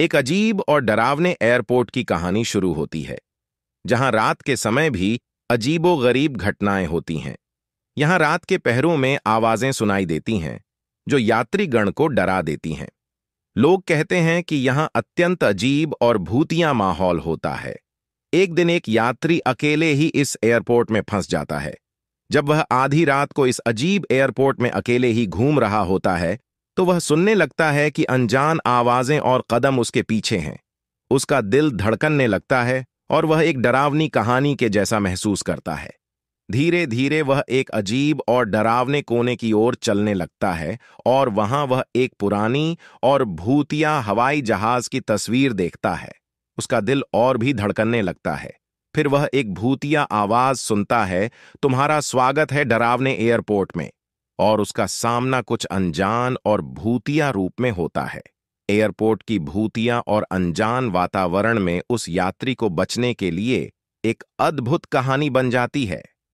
एक अजीब और डरावने एयरपोर्ट की कहानी शुरू होती है जहां रात के समय भी अजीबो गरीब घटनाएं होती हैं यहां रात के पहरों में आवाजें सुनाई देती हैं जो यात्रीगण को डरा देती हैं लोग कहते हैं कि यहां अत्यंत अजीब और भूतिया माहौल होता है एक दिन एक यात्री अकेले ही इस एयरपोर्ट में फंस जाता है जब वह आधी रात को इस अजीब एयरपोर्ट में अकेले ही घूम रहा होता है तो वह सुनने लगता है कि अनजान आवाजें और कदम उसके पीछे हैं उसका दिल धड़कनने लगता है और वह एक डरावनी कहानी के जैसा महसूस करता है धीरे धीरे वह एक अजीब और डरावने कोने की ओर चलने लगता है और वहां वह एक पुरानी और भूतिया हवाई जहाज की तस्वीर देखता है उसका दिल और भी धड़कनने लगता है फिर वह एक भूतिया आवाज सुनता है तुम्हारा स्वागत है डरावने एयरपोर्ट में और उसका सामना कुछ अनजान और भूतिया रूप में होता है एयरपोर्ट की भूतिया और अनजान वातावरण में उस यात्री को बचने के लिए एक अद्भुत कहानी बन जाती है